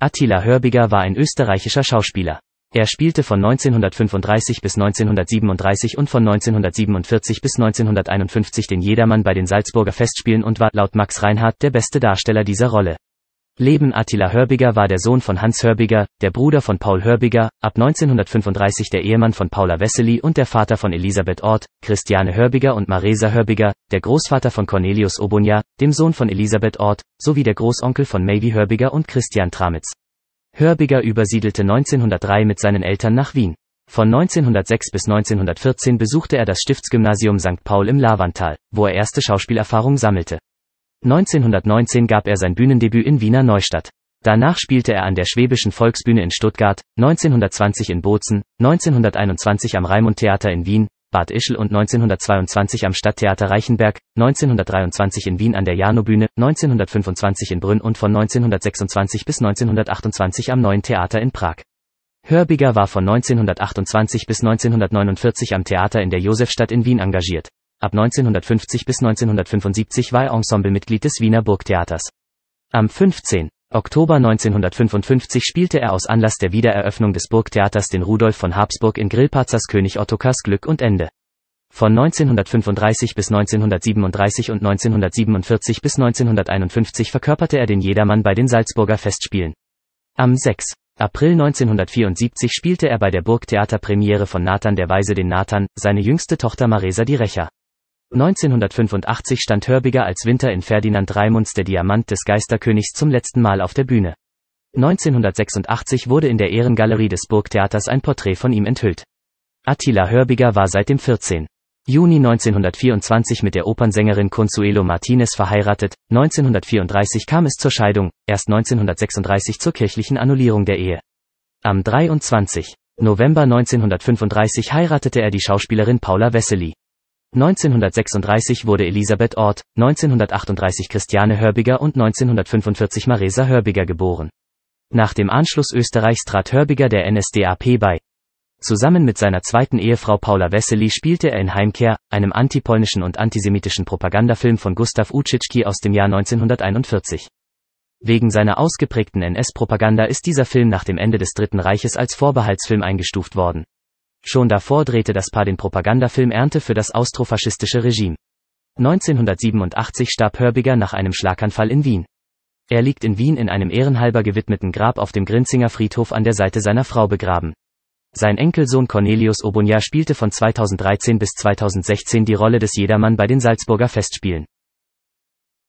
Attila Hörbiger war ein österreichischer Schauspieler. Er spielte von 1935 bis 1937 und von 1947 bis 1951 den Jedermann bei den Salzburger Festspielen und war, laut Max Reinhardt, der beste Darsteller dieser Rolle Leben Attila Hörbiger war der Sohn von Hans Hörbiger, der Bruder von Paul Hörbiger, ab 1935 der Ehemann von Paula Wessely und der Vater von Elisabeth Ort, Christiane Hörbiger und Maresa Hörbiger, der Großvater von Cornelius Obunja, dem Sohn von Elisabeth Ort, sowie der Großonkel von Mavie Hörbiger und Christian Tramitz. Hörbiger übersiedelte 1903 mit seinen Eltern nach Wien. Von 1906 bis 1914 besuchte er das Stiftsgymnasium St. Paul im Lavantal, wo er erste Schauspielerfahrung sammelte. 1919 gab er sein Bühnendebüt in Wiener Neustadt. Danach spielte er an der Schwäbischen Volksbühne in Stuttgart, 1920 in Bozen, 1921 am Raimundtheater in Wien, Bad Ischl und 1922 am Stadttheater Reichenberg, 1923 in Wien an der Janobühne, 1925 in Brünn und von 1926 bis 1928 am Neuen Theater in Prag. Hörbiger war von 1928 bis 1949 am Theater in der Josefstadt in Wien engagiert. Ab 1950 bis 1975 war er Ensemblemitglied des Wiener Burgtheaters. Am 15. Oktober 1955 spielte er aus Anlass der Wiedereröffnung des Burgtheaters den Rudolf von Habsburg in Grillparzers König Ottokars Glück und Ende. Von 1935 bis 1937 und 1947 bis 1951 verkörperte er den Jedermann bei den Salzburger Festspielen. Am 6. April 1974 spielte er bei der Burgtheaterpremiere von Nathan der Weise den Nathan, seine jüngste Tochter Maresa die Recher. 1985 stand Hörbiger als Winter in Ferdinand Raimunds Der Diamant des Geisterkönigs zum letzten Mal auf der Bühne. 1986 wurde in der Ehrengalerie des Burgtheaters ein Porträt von ihm enthüllt. Attila Hörbiger war seit dem 14. Juni 1924 mit der Opernsängerin Consuelo Martinez verheiratet, 1934 kam es zur Scheidung, erst 1936 zur kirchlichen Annullierung der Ehe. Am 23. November 1935 heiratete er die Schauspielerin Paula Wessely. 1936 wurde Elisabeth Ort, 1938 Christiane Hörbiger und 1945 Maresa Hörbiger geboren. Nach dem Anschluss Österreichs trat Hörbiger der NSDAP bei. Zusammen mit seiner zweiten Ehefrau Paula Wessely spielte er in Heimkehr, einem antipolnischen und antisemitischen Propagandafilm von Gustav Uczycki aus dem Jahr 1941. Wegen seiner ausgeprägten NS-Propaganda ist dieser Film nach dem Ende des Dritten Reiches als Vorbehaltsfilm eingestuft worden Schon davor drehte das Paar den Propagandafilm Ernte für das austrofaschistische Regime. 1987 starb Hörbiger nach einem Schlaganfall in Wien. Er liegt in Wien in einem ehrenhalber gewidmeten Grab auf dem Grinzinger Friedhof an der Seite seiner Frau begraben. Sein Enkelsohn Cornelius Obunja spielte von 2013 bis 2016 die Rolle des Jedermann bei den Salzburger Festspielen.